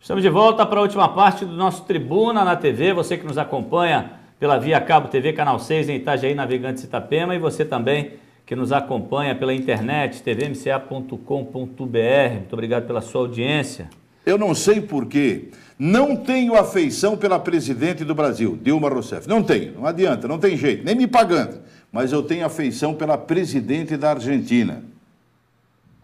Estamos de volta para a última parte do nosso Tribuna na TV. Você que nos acompanha pela Via Cabo TV, Canal 6, em Itajaí, navegante Itapema. E você também que nos acompanha pela internet, tvmca.com.br. Muito obrigado pela sua audiência. Eu não sei porquê. Não tenho afeição pela presidente do Brasil, Dilma Rousseff. Não tenho, não adianta, não tem jeito, nem me pagando. Mas eu tenho afeição pela presidente da Argentina,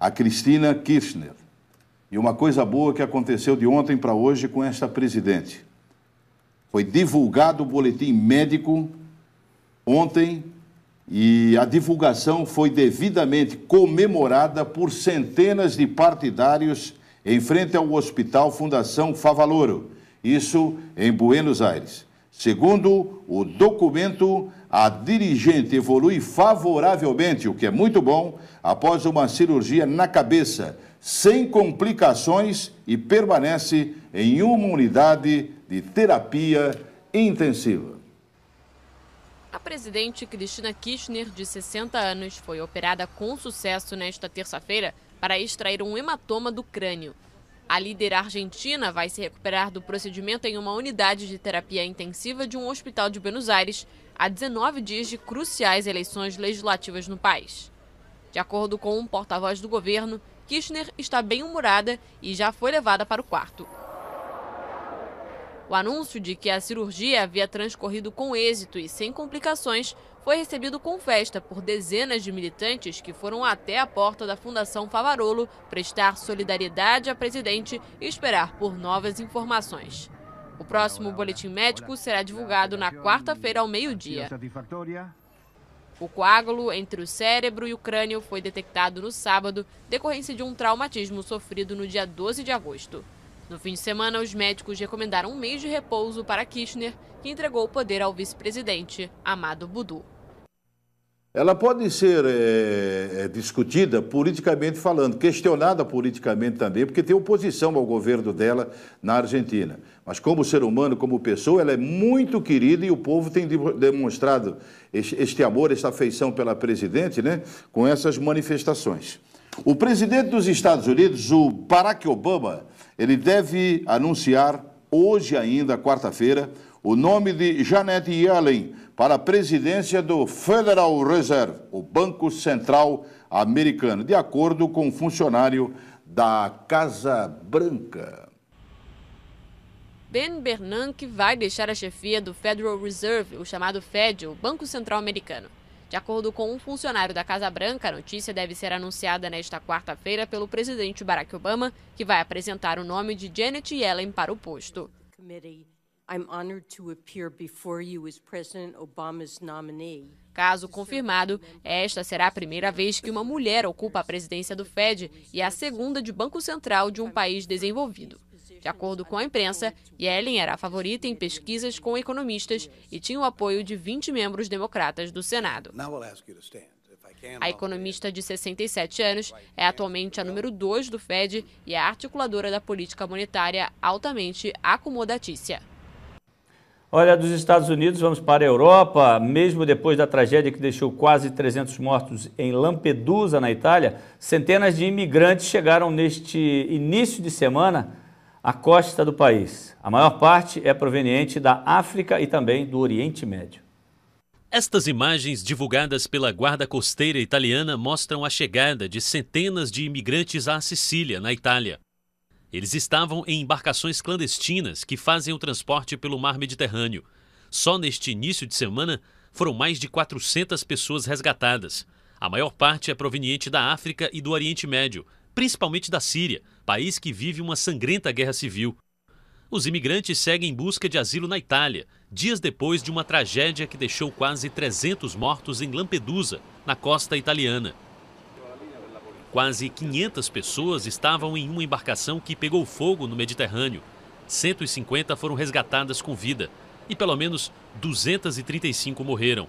a Cristina Kirchner. E uma coisa boa que aconteceu de ontem para hoje com esta presidente. Foi divulgado o boletim médico ontem e a divulgação foi devidamente comemorada por centenas de partidários em frente ao Hospital Fundação Favaloro. isso em Buenos Aires. Segundo o documento, a dirigente evolui favoravelmente, o que é muito bom, após uma cirurgia na cabeça sem complicações e permanece em uma unidade de terapia intensiva. A presidente Cristina Kirchner, de 60 anos, foi operada com sucesso nesta terça-feira para extrair um hematoma do crânio. A líder argentina vai se recuperar do procedimento em uma unidade de terapia intensiva de um hospital de Buenos Aires, a 19 dias de cruciais eleições legislativas no país. De acordo com um porta-voz do governo, Kirchner está bem humorada e já foi levada para o quarto. O anúncio de que a cirurgia havia transcorrido com êxito e sem complicações foi recebido com festa por dezenas de militantes que foram até a porta da Fundação Favarolo prestar solidariedade à presidente e esperar por novas informações. O próximo boletim médico será divulgado na quarta-feira ao meio-dia. O coágulo entre o cérebro e o crânio foi detectado no sábado, decorrência de um traumatismo sofrido no dia 12 de agosto. No fim de semana, os médicos recomendaram um mês de repouso para Kirchner, que entregou o poder ao vice-presidente, Amado Budu ela pode ser é, discutida politicamente falando, questionada politicamente também, porque tem oposição ao governo dela na Argentina. Mas como ser humano, como pessoa, ela é muito querida e o povo tem demonstrado este amor, esta afeição pela presidente, né, com essas manifestações. O presidente dos Estados Unidos, o Barack Obama, ele deve anunciar hoje ainda, quarta-feira, o nome de Janet Yellen para a presidência do Federal Reserve, o Banco Central Americano, de acordo com um funcionário da Casa Branca. Ben Bernanke vai deixar a chefia do Federal Reserve, o chamado Fed, o Banco Central Americano. De acordo com um funcionário da Casa Branca, a notícia deve ser anunciada nesta quarta-feira pelo presidente Barack Obama, que vai apresentar o nome de Janet Yellen para o posto. I'm honored to appear before you as President Obama's nominee. Caso confirmado, esta será a primeira vez que uma mulher ocupa a presidência do Fed e a segunda de banco central de um país desenvolvido. De acordo com a imprensa, Yellen era a favorita em pesquisas com economistas e tinha o apoio de 20 membros democratas do Senado. A economista de 67 anos é atualmente a número 2 do Fed e é articuladora da política monetária altamente acomodatícia. Olha, dos Estados Unidos, vamos para a Europa. Mesmo depois da tragédia que deixou quase 300 mortos em Lampedusa, na Itália, centenas de imigrantes chegaram neste início de semana à costa do país. A maior parte é proveniente da África e também do Oriente Médio. Estas imagens divulgadas pela Guarda Costeira Italiana mostram a chegada de centenas de imigrantes à Sicília, na Itália. Eles estavam em embarcações clandestinas que fazem o transporte pelo mar Mediterrâneo. Só neste início de semana foram mais de 400 pessoas resgatadas. A maior parte é proveniente da África e do Oriente Médio, principalmente da Síria, país que vive uma sangrenta guerra civil. Os imigrantes seguem em busca de asilo na Itália, dias depois de uma tragédia que deixou quase 300 mortos em Lampedusa, na costa italiana. Quase 500 pessoas estavam em uma embarcação que pegou fogo no Mediterrâneo. 150 foram resgatadas com vida e pelo menos 235 morreram.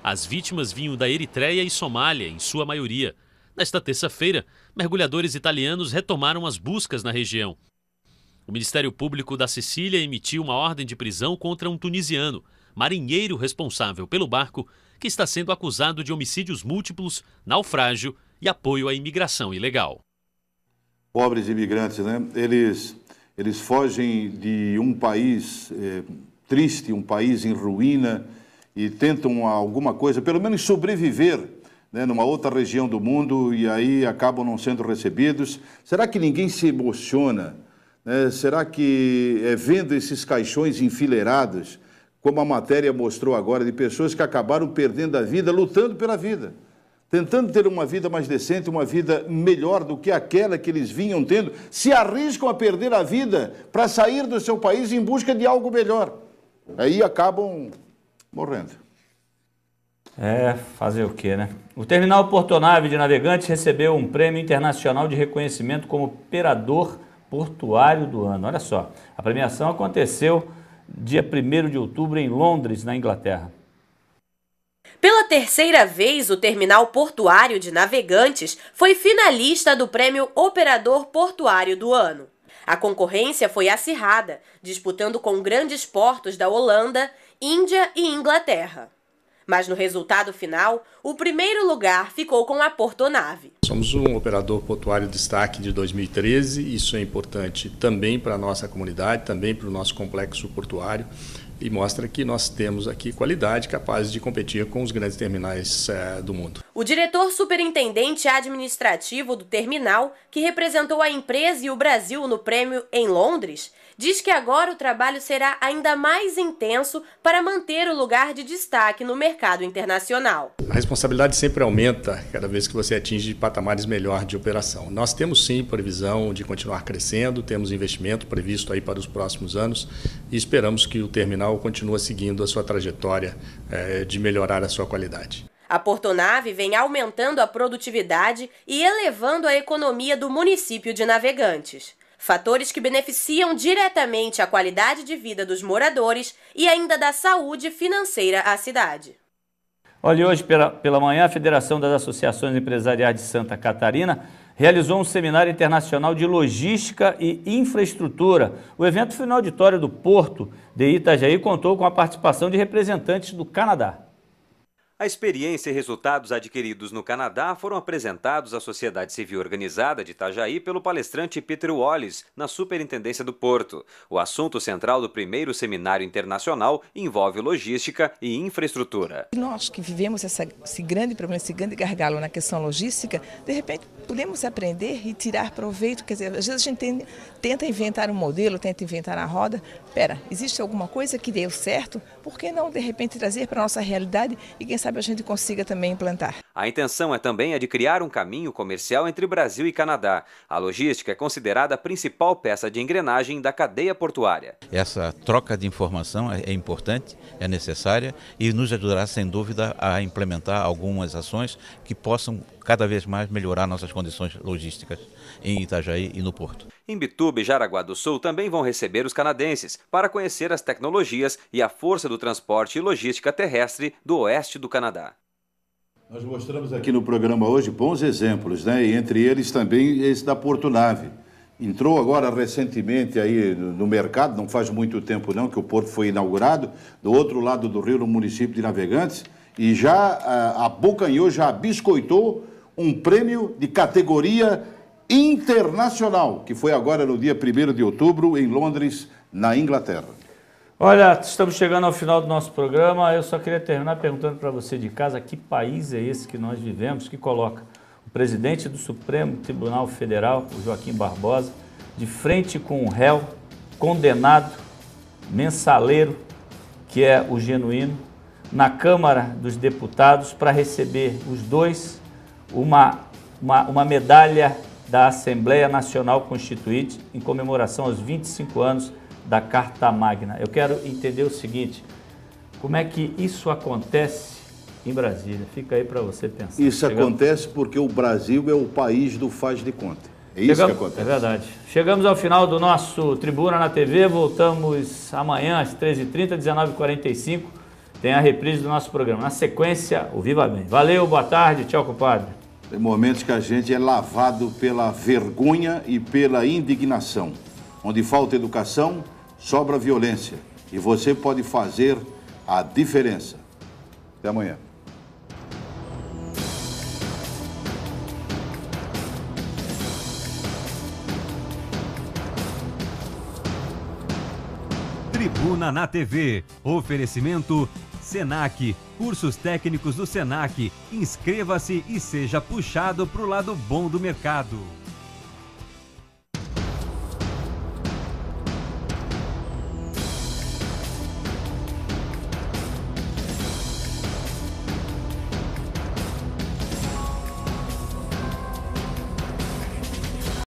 As vítimas vinham da Eritreia e Somália, em sua maioria. Nesta terça-feira, mergulhadores italianos retomaram as buscas na região. O Ministério Público da Sicília emitiu uma ordem de prisão contra um tunisiano, marinheiro responsável pelo barco, que está sendo acusado de homicídios múltiplos, naufrágio e apoio à imigração ilegal. Pobres imigrantes, né? Eles, eles fogem de um país é, triste, um país em ruína e tentam alguma coisa, pelo menos sobreviver né, numa outra região do mundo e aí acabam não sendo recebidos. Será que ninguém se emociona? Né? Será que é, vendo esses caixões enfileirados, como a matéria mostrou agora, de pessoas que acabaram perdendo a vida lutando pela vida? tentando ter uma vida mais decente, uma vida melhor do que aquela que eles vinham tendo, se arriscam a perder a vida para sair do seu país em busca de algo melhor. Aí acabam morrendo. É, fazer o quê, né? O terminal portonave de Navegantes recebeu um prêmio internacional de reconhecimento como operador portuário do ano. Olha só, a premiação aconteceu dia 1 de outubro em Londres, na Inglaterra. Pela terceira vez, o terminal portuário de navegantes foi finalista do prêmio Operador Portuário do Ano. A concorrência foi acirrada, disputando com grandes portos da Holanda, Índia e Inglaterra. Mas no resultado final, o primeiro lugar ficou com a Portonave. Somos um operador portuário de destaque de 2013, isso é importante também para a nossa comunidade, também para o nosso complexo portuário e mostra que nós temos aqui qualidade capaz de competir com os grandes terminais é, do mundo. O diretor superintendente administrativo do terminal, que representou a empresa e o Brasil no prêmio em Londres, diz que agora o trabalho será ainda mais intenso para manter o lugar de destaque no mercado internacional. A responsabilidade sempre aumenta cada vez que você atinge patamares melhor de operação. Nós temos sim previsão de continuar crescendo, temos investimento previsto aí para os próximos anos e esperamos que o terminal continue seguindo a sua trajetória eh, de melhorar a sua qualidade. A portonave vem aumentando a produtividade e elevando a economia do município de Navegantes. Fatores que beneficiam diretamente a qualidade de vida dos moradores e ainda da saúde financeira à cidade. Olha, hoje pela, pela manhã, a Federação das Associações Empresariais de Santa Catarina realizou um seminário internacional de logística e infraestrutura. O evento final de auditório do Porto de Itajaí contou com a participação de representantes do Canadá. A experiência e resultados adquiridos no Canadá foram apresentados à sociedade civil organizada de Itajaí pelo palestrante Peter Wallace, na Superintendência do Porto. O assunto central do primeiro seminário internacional envolve logística e infraestrutura. Nós que vivemos essa, esse grande problema, esse grande gargalo na questão logística, de repente podemos aprender e tirar proveito. Quer dizer, às vezes a gente tem, tenta inventar um modelo, tenta inventar a roda. Pera, existe alguma coisa que deu certo? Por que não, de repente, trazer para a nossa realidade e quem sabe sabe a gente consiga também implantar. A intenção é também a de criar um caminho comercial entre Brasil e Canadá. A logística é considerada a principal peça de engrenagem da cadeia portuária. Essa troca de informação é, é importante, é necessária e nos ajudará, sem dúvida, a implementar algumas ações que possam cada vez mais melhorar nossas condições logísticas em Itajaí e no Porto. Em Bituba e Jaraguá do Sul também vão receber os canadenses para conhecer as tecnologias e a força do transporte e logística terrestre do oeste do Canadá. Canadá. Nós mostramos aqui no programa hoje bons exemplos, né? E entre eles também esse da Porto Nave. Entrou agora recentemente aí no mercado, não faz muito tempo não que o porto foi inaugurado, do outro lado do rio, no município de Navegantes, e já ah, abocanhou, já biscoitou um prêmio de categoria internacional, que foi agora no dia 1 de outubro em Londres, na Inglaterra. Olha, estamos chegando ao final do nosso programa. Eu só queria terminar perguntando para você de casa que país é esse que nós vivemos que coloca o presidente do Supremo Tribunal Federal, o Joaquim Barbosa, de frente com um réu condenado, mensaleiro, que é o genuíno, na Câmara dos Deputados para receber os dois uma, uma, uma medalha da Assembleia Nacional Constituinte em comemoração aos 25 anos da Carta Magna. Eu quero entender o seguinte: como é que isso acontece em Brasília? Fica aí para você pensar. Isso Chegamos... acontece porque o Brasil é o país do faz de conta. É isso Chegamos... que acontece. É verdade. Chegamos ao final do nosso Tribuna na TV. Voltamos amanhã às 13h30, 19h45. Tem a reprise do nosso programa. Na sequência, o Viva Bem. Valeu, boa tarde. Tchau, compadre. Tem momentos que a gente é lavado pela vergonha e pela indignação. Onde falta educação, sobra violência e você pode fazer a diferença. Até amanhã. Tribuna na TV. Oferecimento Senac. Cursos técnicos do Senac. Inscreva-se e seja puxado para o lado bom do mercado.